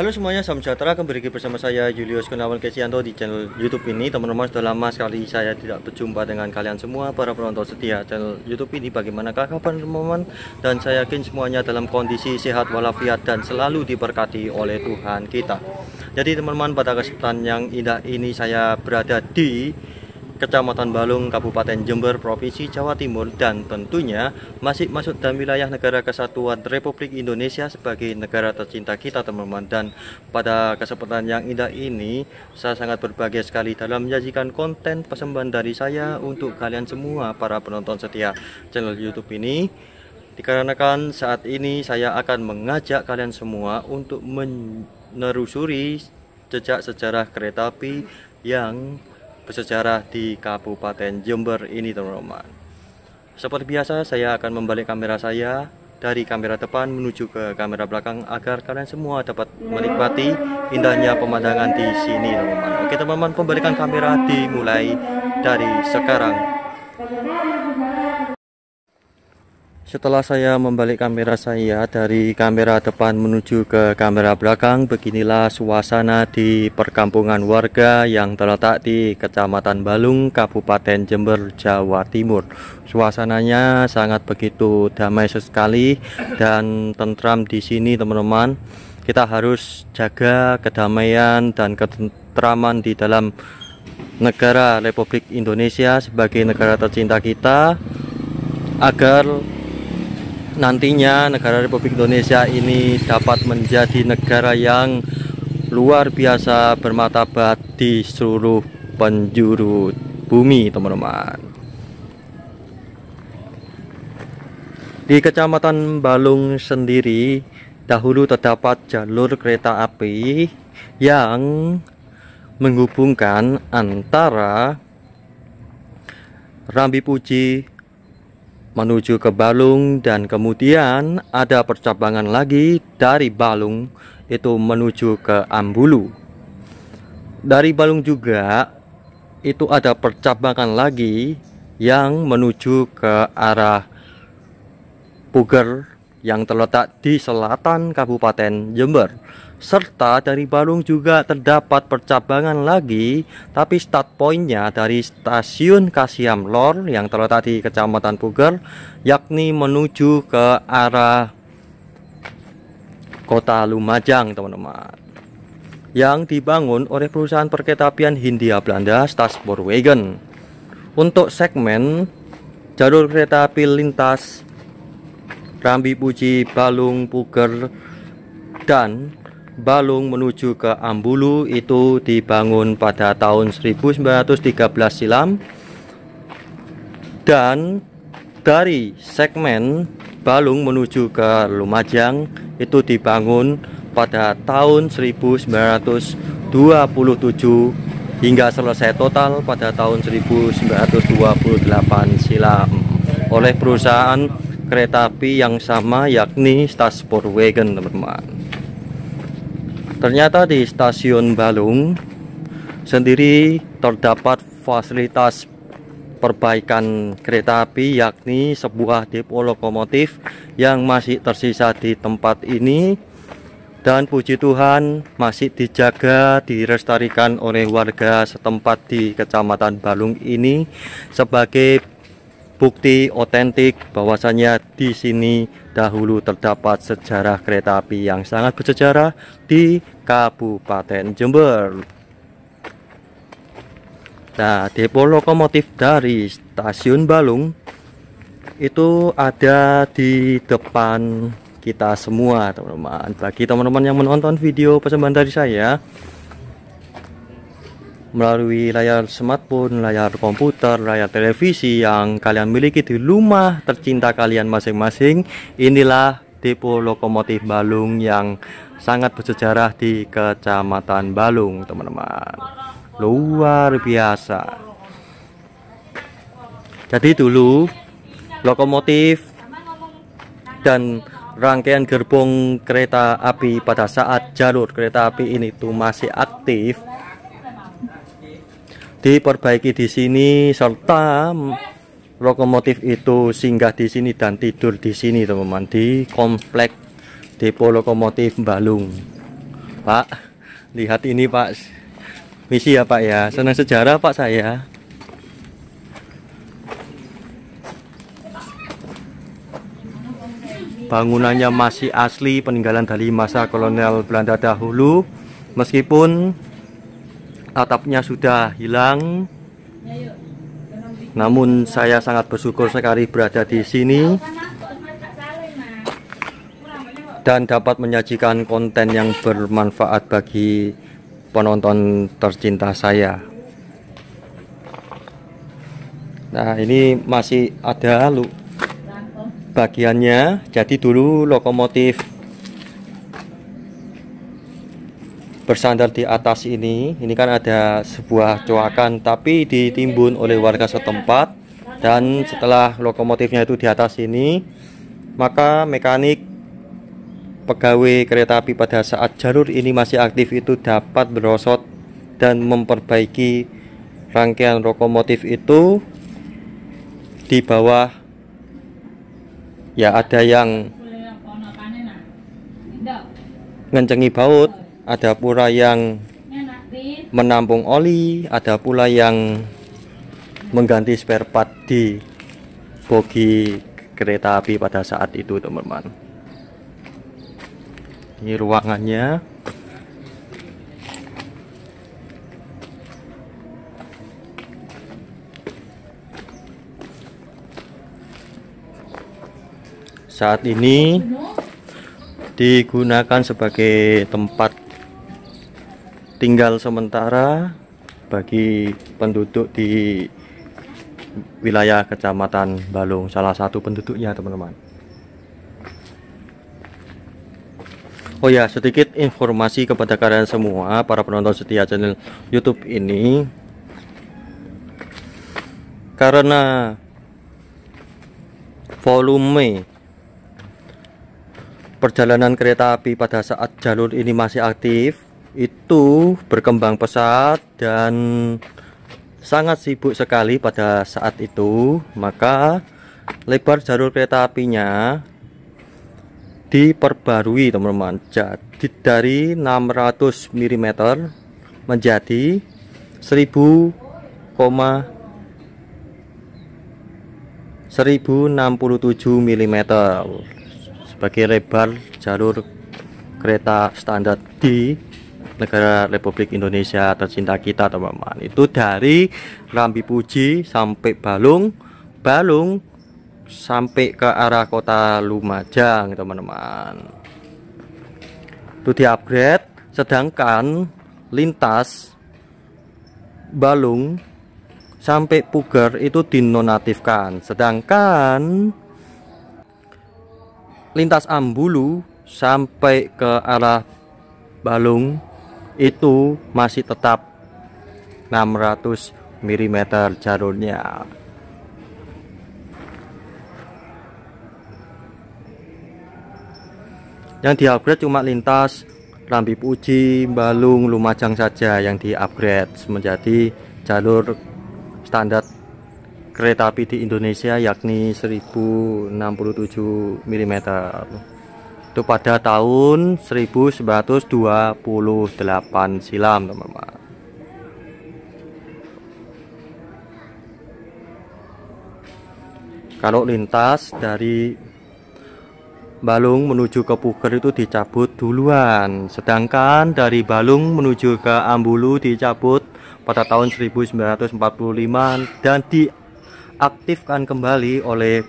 Halo semuanya, salam sejahtera. Kembali lagi bersama saya Julius Gunawan Kesianto di channel YouTube ini. Teman-teman sudah lama sekali saya tidak berjumpa dengan kalian semua para penonton setia channel YouTube ini. Bagaimana kabar teman-teman? Dan saya yakin semuanya dalam kondisi sehat walafiat dan selalu diberkati oleh Tuhan kita. Jadi teman-teman pada kesempatan yang indah ini saya berada di Kecamatan Balung, Kabupaten Jember, Provinsi Jawa Timur, dan tentunya masih masuk dalam wilayah negara kesatuan Republik Indonesia sebagai negara tercinta kita teman-teman. Dan pada kesempatan yang indah ini, saya sangat berbahagia sekali dalam menyajikan konten persembahan dari saya untuk kalian semua para penonton setia channel YouTube ini. Dikarenakan saat ini saya akan mengajak kalian semua untuk menerusuri jejak sejarah kereta api yang bersejarah di Kabupaten Jember ini teman-teman Seperti biasa saya akan membalik kamera saya dari kamera depan menuju ke kamera belakang agar kalian semua dapat menikmati indahnya pemandangan di sini teman-teman. Oke teman-teman, pembalikan kamera dimulai dari sekarang. setelah saya membalik kamera saya dari kamera depan menuju ke kamera belakang beginilah suasana di perkampungan warga yang terletak di Kecamatan Balung Kabupaten Jember Jawa Timur suasananya sangat begitu damai sekali dan tentram di sini teman-teman kita harus jaga kedamaian dan ketentraman di dalam negara Republik Indonesia sebagai negara tercinta kita agar nantinya negara Republik Indonesia ini dapat menjadi negara yang luar biasa bermartabat di seluruh penjuru bumi teman-teman di kecamatan Balung sendiri dahulu terdapat jalur kereta api yang menghubungkan antara Rambi Puji menuju ke Balung dan kemudian ada percabangan lagi dari Balung itu menuju ke Ambulu. Dari Balung juga itu ada percabangan lagi yang menuju ke arah Puger yang terletak di selatan Kabupaten Jember. Serta dari Balung juga terdapat percabangan lagi, tapi start pointnya dari stasiun Kasiam Lor yang terletak di Kecamatan Puger, yakni menuju ke arah kota Lumajang, teman-teman. Yang dibangun oleh perusahaan perketapian Hindia Belanda Stadsborwegen. Untuk segmen jalur kereta api lintas Rambi Puji Balung Puger dan Balung menuju ke Ambulu itu dibangun pada tahun 1913 silam dan dari segmen Balung menuju ke Lumajang itu dibangun pada tahun 1927 hingga selesai total pada tahun 1928 silam oleh perusahaan kereta api yang sama yakni Wagen teman-teman ternyata di stasiun Balung sendiri terdapat fasilitas perbaikan kereta api yakni sebuah depo lokomotif yang masih tersisa di tempat ini dan puji Tuhan masih dijaga direstarikan oleh warga setempat di Kecamatan Balung ini sebagai bukti otentik bahwasannya di sini dahulu terdapat sejarah kereta api yang sangat bersejarah di Kabupaten Jember. Nah, depo lokomotif dari stasiun Balung itu ada di depan kita semua, teman-teman. Bagi teman-teman yang menonton video persembahan dari saya, melalui layar smartphone, layar komputer, layar televisi yang kalian miliki di rumah tercinta kalian masing-masing. Inilah depo lokomotif Balung yang sangat bersejarah di Kecamatan Balung, teman-teman. Luar biasa. Jadi dulu lokomotif dan rangkaian gerbong kereta api pada saat jalur kereta api ini itu masih aktif diperbaiki di sini serta lokomotif itu singgah di sini dan tidur di sini teman-teman di komplek depo lokomotif Balung Pak lihat ini Pak misi ya Pak ya senang sejarah Pak saya bangunannya masih asli peninggalan dari masa kolonel Belanda dahulu meskipun atapnya sudah hilang namun saya sangat bersyukur sekali berada di sini dan dapat menyajikan konten yang bermanfaat bagi penonton tercinta saya nah ini masih ada lu bagiannya jadi dulu lokomotif bersandar di atas ini ini kan ada sebuah coakan tapi ditimbun oleh warga setempat dan setelah lokomotifnya itu di atas ini maka mekanik pegawai kereta api pada saat jalur ini masih aktif itu dapat berosot dan memperbaiki rangkaian lokomotif itu di bawah ya ada yang ngencengi baut ada pura yang menampung oli ada pula yang mengganti spare part di bogi kereta api pada saat itu teman-teman ini ruangannya saat ini digunakan sebagai tempat tinggal sementara bagi penduduk di wilayah Kecamatan Balung salah satu penduduknya teman-teman Oh ya sedikit informasi kepada kalian semua para penonton setia channel YouTube ini karena volume perjalanan kereta api pada saat jalur ini masih aktif itu berkembang pesat dan sangat sibuk sekali pada saat itu maka lebar jalur kereta apinya diperbarui teman-teman jadi dari 600 mm menjadi 1000, 1067 mm sebagai lebar jalur kereta standar di negara Republik Indonesia tercinta kita teman-teman itu dari Rambi Puji sampai Balung Balung sampai ke arah kota Lumajang teman-teman itu di upgrade sedangkan lintas Balung sampai Puger itu dinonatifkan sedangkan lintas Ambulu sampai ke arah Balung itu masih tetap 600 mm jalurnya yang diupgrade cuma lintas Rambi Puji, Balung, Lumajang saja yang diupgrade menjadi jalur standar kereta api di Indonesia yakni 1067 mm yaitu pada tahun 1928 silam teman-teman kalau lintas dari Balung menuju ke Puger itu dicabut duluan sedangkan dari Balung menuju ke Ambulu dicabut pada tahun 1945 dan diaktifkan kembali oleh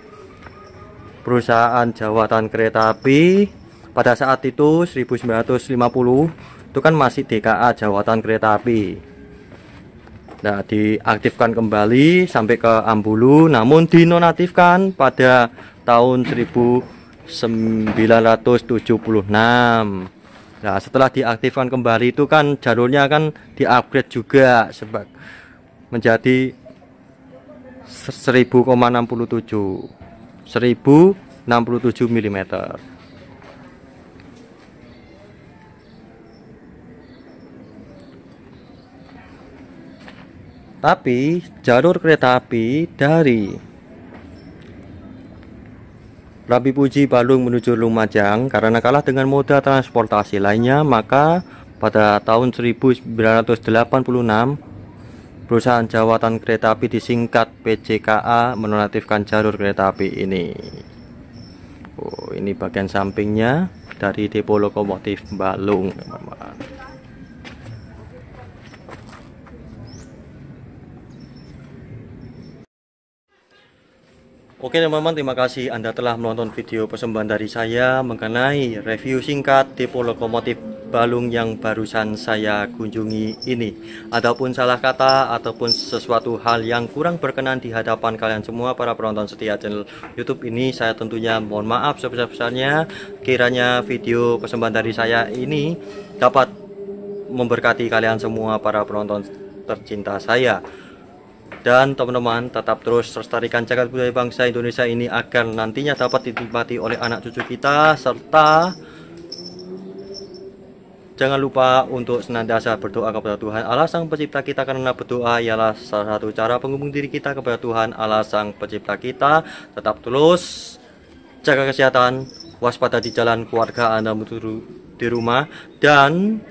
perusahaan jawatan kereta api pada saat itu 1950 itu kan masih DKA Jawatan Kereta Api nah diaktifkan kembali sampai ke Ambulu namun dinonaktifkan pada tahun 1976 nah setelah diaktifkan kembali itu kan jalurnya kan diupgrade juga sebab menjadi 1067 1067 mm Tapi jalur kereta api dari Rabi Puji Balung menuju Lumajang karena kalah dengan moda transportasi lainnya maka pada tahun 1986 perusahaan jawatan kereta api disingkat PCKA menonaktifkan jalur kereta api ini oh, ini bagian sampingnya dari depo lokomotif Balung teman-teman Oke teman-teman, terima kasih Anda telah menonton video persembahan dari saya mengenai review singkat tipe lokomotif Balung yang barusan saya kunjungi ini. Adapun salah kata ataupun sesuatu hal yang kurang berkenan di hadapan kalian semua para penonton setia channel YouTube ini, saya tentunya mohon maaf sebesar-besarnya. Kiranya video persembahan dari saya ini dapat memberkati kalian semua para penonton tercinta saya. Dan teman-teman tetap terus lestarikan cagar budaya bangsa Indonesia ini agar nantinya dapat dinikmati oleh anak cucu kita serta Jangan lupa untuk senantiasa berdoa kepada Tuhan Allah Sang Pencipta kita karena berdoa ialah salah satu cara penghubung diri kita kepada Tuhan Allah Sang Pencipta kita. Tetap terus jaga kesehatan, waspada di jalan keluarga Anda di rumah dan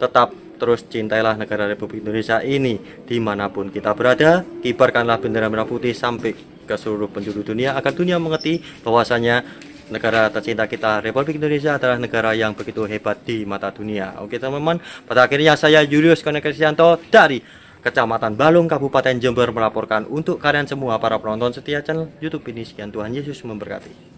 tetap terus cintailah negara Republik Indonesia ini dimanapun kita berada kibarkanlah bendera merah putih sampai ke seluruh penjuru dunia agar dunia mengerti bahwasanya negara tercinta kita Republik Indonesia adalah negara yang begitu hebat di mata dunia oke teman-teman pada akhirnya saya Julius Konekrisianto dari Kecamatan Balung, Kabupaten Jember melaporkan untuk kalian semua para penonton setia channel YouTube ini. Sekian Tuhan Yesus memberkati.